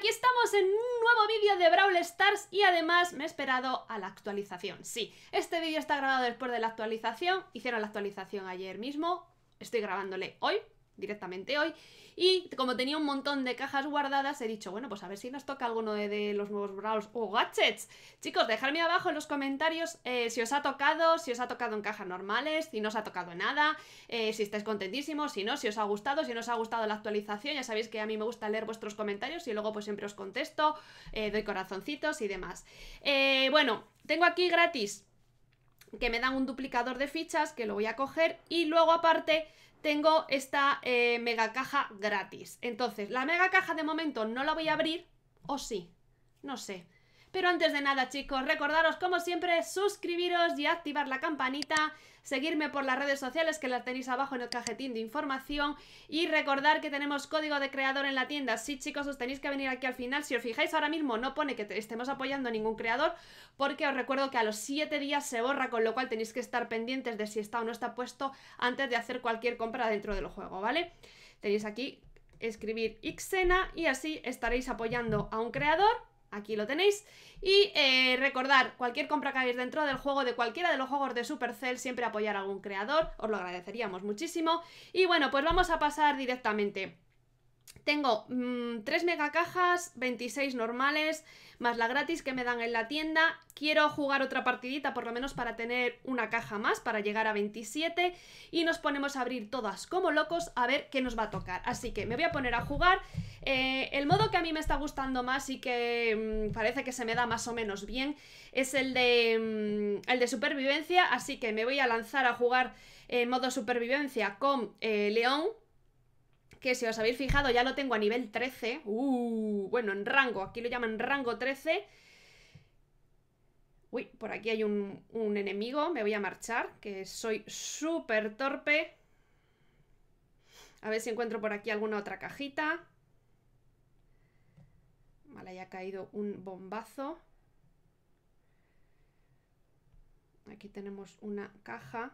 aquí estamos en un nuevo vídeo de Brawl Stars y además me he esperado a la actualización. Sí, este vídeo está grabado después de la actualización, hicieron la actualización ayer mismo, estoy grabándole hoy, directamente hoy. Y como tenía un montón de cajas guardadas, he dicho, bueno, pues a ver si nos toca alguno de, de los nuevos brawls o gadgets. Chicos, dejadme abajo en los comentarios eh, si os ha tocado, si os ha tocado en cajas normales, si no os ha tocado nada, eh, si estáis contentísimos, si no, si os ha gustado, si no os ha gustado la actualización. Ya sabéis que a mí me gusta leer vuestros comentarios y luego pues siempre os contesto, eh, doy corazoncitos y demás. bueno, tengo aquí gratis que me dan un duplicador de fichas que lo voy a coger y luego aparte tengo esta eh, mega caja gratis. Entonces, la mega caja de momento no la voy a abrir, o sí, no sé. Pero antes de nada, chicos, recordaros como siempre suscribiros y activar la campanita, seguirme por las redes sociales que las tenéis abajo en el cajetín de información y recordar que tenemos código de creador en la tienda. Sí, chicos, os tenéis que venir aquí al final. Si os fijáis ahora mismo no pone que estemos apoyando a ningún creador porque os recuerdo que a los 7 días se borra, con lo cual tenéis que estar pendientes de si está o no está puesto antes de hacer cualquier compra dentro del juego, ¿vale? Tenéis aquí escribir Xena y así estaréis apoyando a un creador aquí lo tenéis. Y eh, recordar, cualquier compra que hagáis dentro del juego, de cualquiera de los juegos de Supercell, siempre apoyar a algún creador, os lo agradeceríamos muchísimo. Y bueno, pues vamos a pasar directamente tengo mm, tres 3 cajas 26 normales, más la gratis que me dan en la tienda. Quiero jugar otra partidita por lo menos para tener una caja más, para llegar a 27. Y nos ponemos a abrir todas como locos a ver qué nos va a tocar. Así que me voy a poner a jugar. Eh, el modo que a mí me está gustando más y que mm, parece que se me da más o menos bien es el de, mm, el de supervivencia. Así que me voy a lanzar a jugar en modo supervivencia con eh, León que si os habéis fijado ya lo tengo a nivel 13. Uh, bueno, en rango, aquí lo llaman rango 13. Uy, por aquí hay un, enemigo, me voy a marchar, que soy súper torpe. A ver si encuentro por aquí alguna otra cajita. Vale, ya ha caído un bombazo. Aquí tenemos una caja.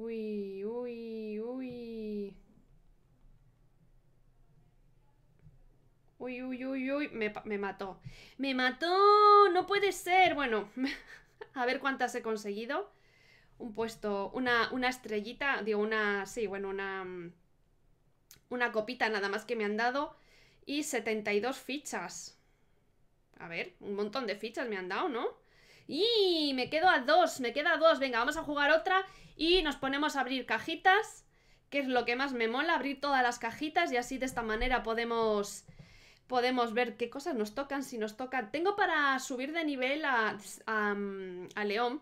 Uy, uy, uy. Uy, uy, uy, uy. Me, me mató. Me mató. No puede ser. Bueno, a ver cuántas he conseguido. Un puesto, una, una estrellita, digo, una, sí, bueno, una, mm, una copita nada más que me han dado y 72 fichas. A ver, un montón de fichas me han dado, ¿no? ¡Y! Me quedo a dos, me queda dos. Venga, vamos a jugar otra y nos ponemos a abrir cajitas, que es lo que más me mola, abrir todas las cajitas y así de esta manera podemos... Podemos ver qué cosas nos tocan, si nos tocan. Tengo para subir de nivel a, a, León.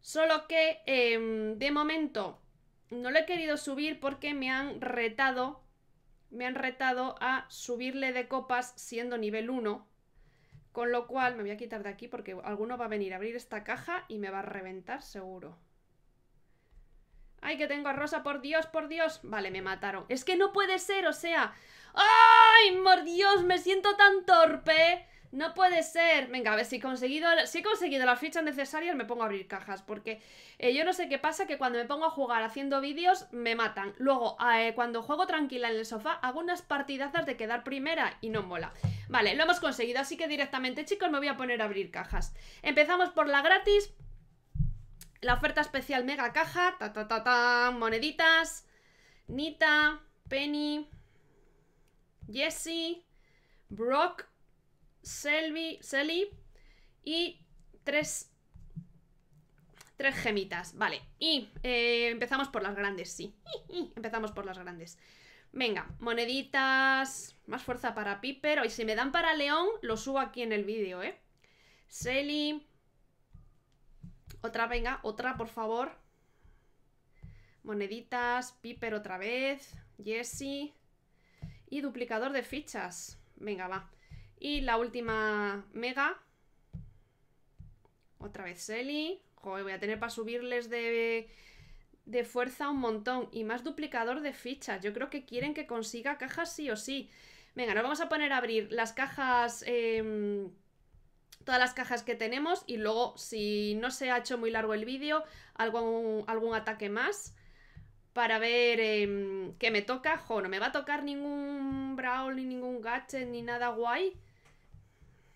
Solo que em, de momento no lo he querido subir porque me han retado. Me han retado a subirle de copas siendo nivel 1. Con lo cual me voy a quitar de aquí porque alguno va a venir a abrir esta caja y me va a reventar seguro. ¡Ay, que tengo a Rosa! ¡Por Dios, por Dios! Vale, me mataron. ¡Es que no puede ser! O sea... ¡Ay, por Dios! ¡Me siento tan torpe! No puede ser. Venga, a ver, si he conseguido, si conseguido las fichas necesarias me pongo a abrir cajas. Porque eh, yo no sé qué pasa que cuando me pongo a jugar haciendo vídeos me matan. Luego, eh, cuando juego tranquila en el sofá hago unas partidazas de quedar primera y no mola. Vale, lo hemos conseguido. Así que directamente, chicos, me voy a poner a abrir cajas. Empezamos por la gratis. La oferta especial mega caja. Ta, ta, ta, ta. Moneditas. Nita. Penny. Jesse. Brock. Selby, Selly y tres, tres gemitas, vale. Y eh, empezamos por las grandes, sí. empezamos por las grandes. Venga, moneditas, más fuerza para Piper. Y si me dan para León, lo subo aquí en el vídeo, ¿eh? Selly. Otra, venga, otra, por favor. Moneditas, Piper otra vez, Jessie Y duplicador de fichas. Venga, va. Y la última mega. Otra vez Selly. Joder, voy a tener para subirles de, fuerza un montón. Y más duplicador de fichas. Yo creo que quieren que consiga cajas sí o sí. Venga, nos vamos a poner a abrir las cajas... Em, todas las cajas que tenemos. Y luego, si no se ha hecho muy largo el vídeo, algún, algún ataque más para ver em, qué me toca. Jo, no me va a tocar ningún Brawl, ni ningún gadget, ni nada guay.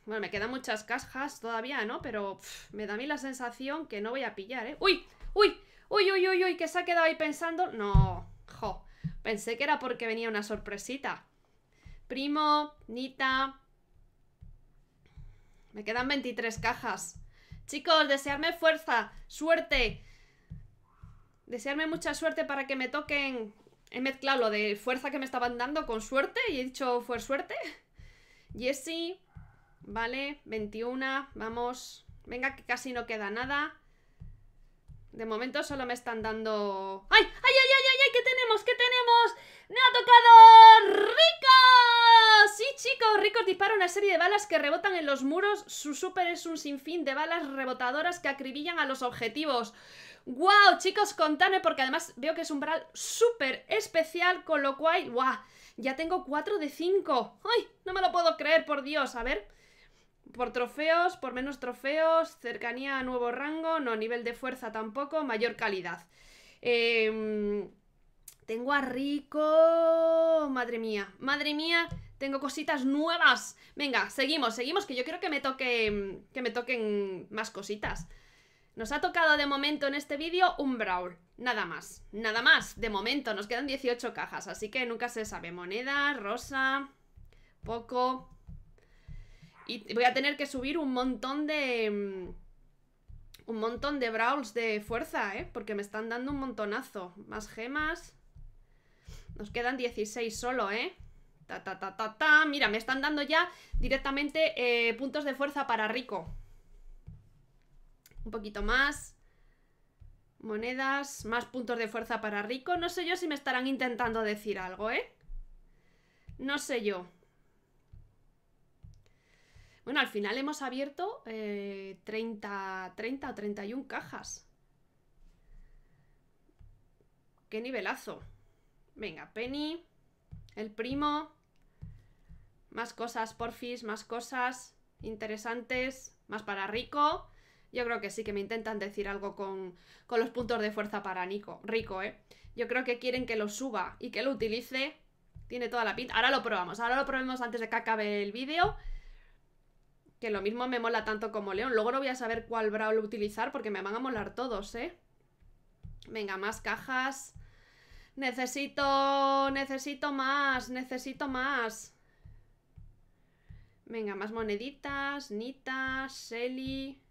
Bueno, me quedan muchas cajas todavía, ¿no? Pero me da a mí la sensación que no voy a pillar, ¿eh? ¡Uy! ¡Uy! ¡Uy, uy, uy, uy! Que se ha quedado ahí pensando. No, jo. Pensé que era porque venía una sorpresita. Primo, Nita. Me quedan 23 cajas. Chicos, desearme fuerza, suerte. Desearme mucha suerte para que me toquen. He mezclado lo de fuerza que me estaban dando con suerte y he dicho, ¿fue suerte? Jessie. Vale, 21, vamos. Venga, que casi no queda nada. De momento solo me están dando... ¡Ay! ¡Ay, ay, ay, ay! ay! ay qué tenemos? ¿Qué tenemos? ¡Me ha tocado! Rico! Sí, chicos, Rico dispara una serie de balas que rebotan en los muros. Su super es un sinfín de balas rebotadoras que acribillan a los objetivos. ¡Guau! Chicos, contadme, porque además veo que es un bral súper especial, con lo cual... ¡Guau! Ya tengo 4 de 5. ¡Ay! No me lo puedo creer, por Dios. A ver por trofeos, por menos trofeos, cercanía a nuevo rango, no, nivel de fuerza tampoco, mayor calidad. Em, tengo a Rico. Madre mía, madre mía, tengo cositas nuevas. Venga, seguimos, seguimos, que yo quiero que me toque. Que me toquen más cositas. Nos ha tocado de momento en este vídeo un Brawl. Nada más, nada más. De momento, nos quedan 18 cajas, así que nunca se sabe. Moneda, rosa, poco. Y voy a tener que subir un montón de... Mm, un montón de brawls de fuerza, ¿eh? Porque me están dando un montonazo. Más gemas. Nos quedan 16 solo, ¿eh? Ta, ta, ta, ta, ta. Mira, me están dando ya directamente eh, puntos de fuerza para Rico. Un poquito más. Monedas, más puntos de fuerza para Rico. No sé yo si me estarán intentando decir algo, ¿eh? No sé yo. Bueno, al final hemos abierto 30, eh, 30 o 31 cajas. ¡Qué nivelazo! Venga, Penny, el primo, más cosas, porfis, más cosas interesantes, más para Rico. Yo creo que sí que me intentan decir algo con, con los puntos de fuerza para Nico. Rico, ¿eh? Yo creo que quieren que lo suba y que lo utilice. Tiene toda la pinta. Ahora lo probamos, ahora lo probemos antes de que acabe el vídeo. Que lo mismo me mola tanto como León. Luego no voy a saber cuál Brawl utilizar porque me van a molar todos, ¿eh? Venga, más cajas. Necesito... Necesito más, necesito más. Venga, más moneditas, Nita, Shelly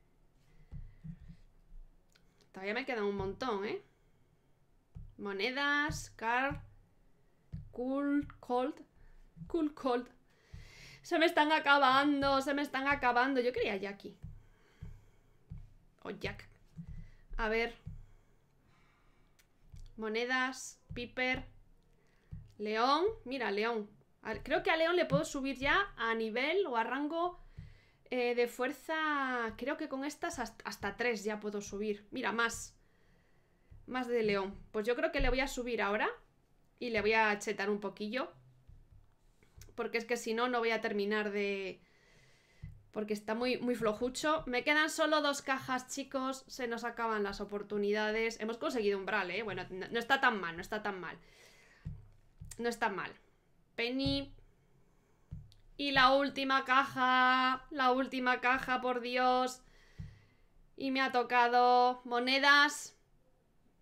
Todavía me quedan un montón, ¿eh? Monedas, car... Cool, cold... Cool, cold... Se me están acabando, se me están acabando. Yo quería Jackie. O Jack. A ver. Monedas, Piper, León. Mira, León. Creo que a León le puedo subir ya a nivel o a rango eh, de fuerza. Creo que con estas hasta, hasta 3 ya puedo subir. Mira, más. Más de León. Pues yo creo que le voy a subir ahora. Y le voy a chetar un poquillo porque es que si no, no voy a terminar de... Porque está muy, muy flojucho. Me quedan solo dos cajas, chicos. Se nos acaban las oportunidades. Hemos conseguido umbral, ¿eh? Bueno, no está tan mal, no está tan mal. No está mal. Penny. Y la última caja. La última caja, por Dios. Y me ha tocado monedas.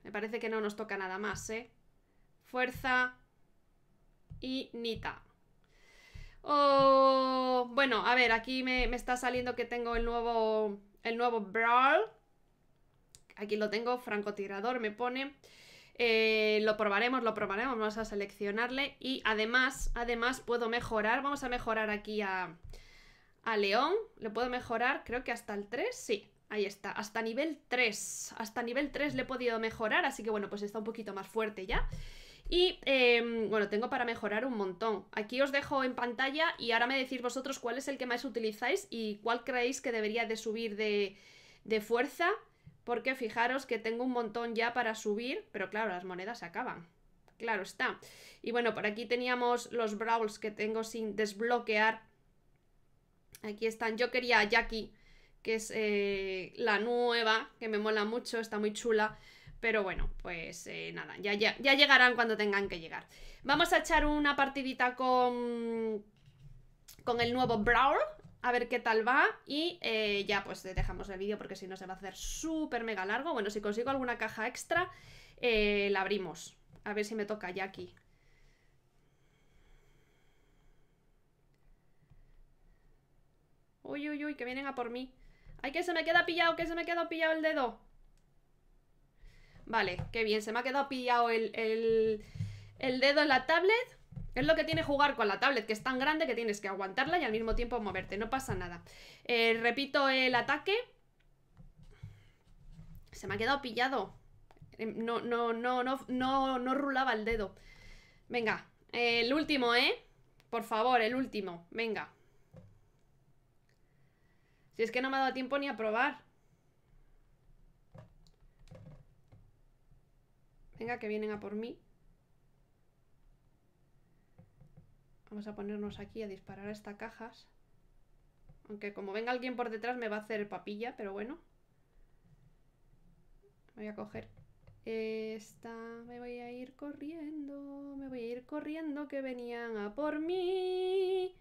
Me parece que no nos toca nada más, ¿eh? Fuerza. Y Nita. O, bueno, a ver, aquí me, está saliendo que tengo el nuevo, el nuevo Brawl. Aquí lo tengo, francotirador me pone. Eh, lo probaremos, lo probaremos, vamos a seleccionarle. Y además, además puedo mejorar, vamos a mejorar aquí a, a León. Le puedo mejorar, creo que hasta el 3, sí. Ahí está, hasta nivel 3. Hasta nivel 3 le he podido mejorar, así que bueno, pues está un poquito más fuerte ya. Y em, bueno, tengo para mejorar un montón. Aquí os dejo en pantalla y ahora me decís vosotros cuál es el que más utilizáis y cuál creéis que debería de subir de, fuerza. Porque fijaros que tengo un montón ya para subir, pero claro, las monedas se acaban. Claro está. Y bueno, por aquí teníamos los brawls que tengo sin desbloquear. Aquí están. Yo quería a Jackie, que es eh, la nueva, que me mola mucho, está muy chula. Pero bueno, pues eh, nada, ya, ya, llegarán cuando tengan que llegar. Vamos a echar una partidita con, con el nuevo Brawl, a ver qué tal va y eh, ya pues dejamos el vídeo porque si no se va a hacer súper mega largo. Bueno, si consigo alguna caja extra, eh, la abrimos. A ver si me toca ya aquí. Uy, uy, uy, que vienen a por mí. Ay, que se me queda pillado, que se me queda pillado el dedo. Vale, qué bien, se me ha quedado pillado el, el, dedo en la tablet. Es lo que tiene jugar con la tablet, que es tan grande que tienes que aguantarla y al mismo tiempo moverte, no pasa nada. Eh, repito el ataque. Se me ha quedado pillado. Eh, no, no, no, no, no, no rulaba el dedo. Venga, el último, ¿eh? Por favor, el último, venga. Si es que no me ha dado tiempo ni a probar. Venga, que vienen a por mí. Vamos a ponernos aquí a disparar a estas cajas. Aunque como venga alguien por detrás me va a hacer papilla, pero bueno. voy a coger esta. Me voy a ir corriendo, me voy a ir corriendo que venían a por mí.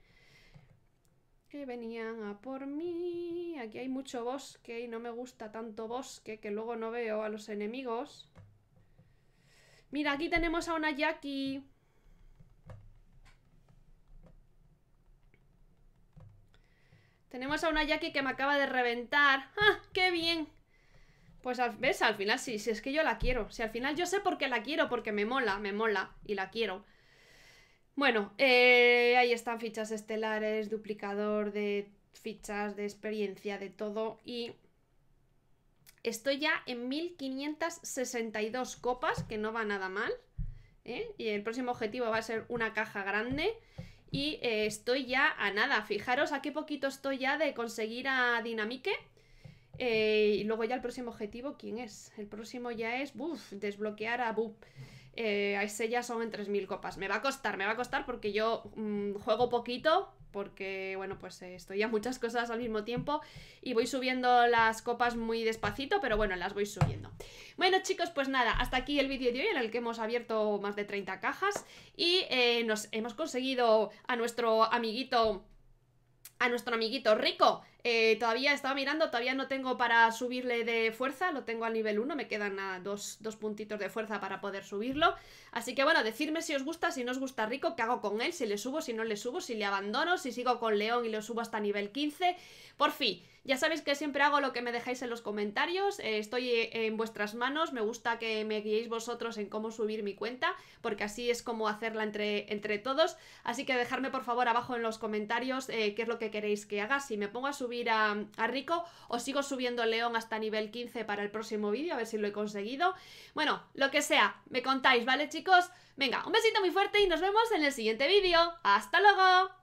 Que venían a por mí. Aquí hay mucho bosque y no me gusta tanto bosque que luego no veo a los enemigos. Mira, aquí tenemos a una Jackie. Tenemos a una Jackie que me acaba de reventar. ¡Ah, qué bien! Pues ves, al final sí, si es que yo la quiero. Si al final yo sé por qué la quiero, porque me mola, me mola y la quiero. Bueno, eh, ahí están fichas estelares, duplicador de fichas de experiencia, de todo y Estoy ya en 1562 copas, que no va nada mal. ¿eh? Y el próximo objetivo va a ser una caja grande. Y eh, estoy ya a nada. Fijaros a qué poquito estoy ya de conseguir a Dinamique. Eh, y luego ya el próximo objetivo, ¿quién es? El próximo ya es desbloquear a Boop. a ese ya son en 3.000 copas. Me va a costar, me va a costar porque yo mm, juego poquito, porque bueno, pues eh, estoy a muchas cosas al mismo tiempo y voy subiendo las copas muy despacito, pero bueno, las voy subiendo. Bueno chicos, pues nada, hasta aquí el vídeo de hoy en el que hemos abierto más de 30 cajas y eh, nos hemos conseguido a nuestro amiguito a nuestro amiguito rico. Eh, todavía estaba mirando, todavía no tengo para subirle de fuerza, lo tengo al nivel 1, me quedan dos, puntitos de fuerza para poder subirlo. Así que bueno, decirme si os gusta, si no os gusta Rico, qué hago con él, si le subo, si no le subo, si le abandono, si sigo con León y lo subo hasta nivel 15. Por fin, ya sabéis que siempre hago lo que me dejáis en los comentarios, eh, estoy eh, en vuestras manos, me gusta que me guiéis vosotros en cómo subir mi cuenta, porque así es como hacerla entre, entre todos. Así que dejadme por favor abajo en los comentarios eh, qué es lo que queréis que haga, si me pongo a subir a, a Rico o sigo subiendo León hasta nivel 15 para el próximo vídeo, a ver si lo he conseguido. Bueno, lo que sea, me contáis, ¿vale chicos? Venga, un besito muy fuerte y nos vemos en el siguiente vídeo. ¡Hasta luego!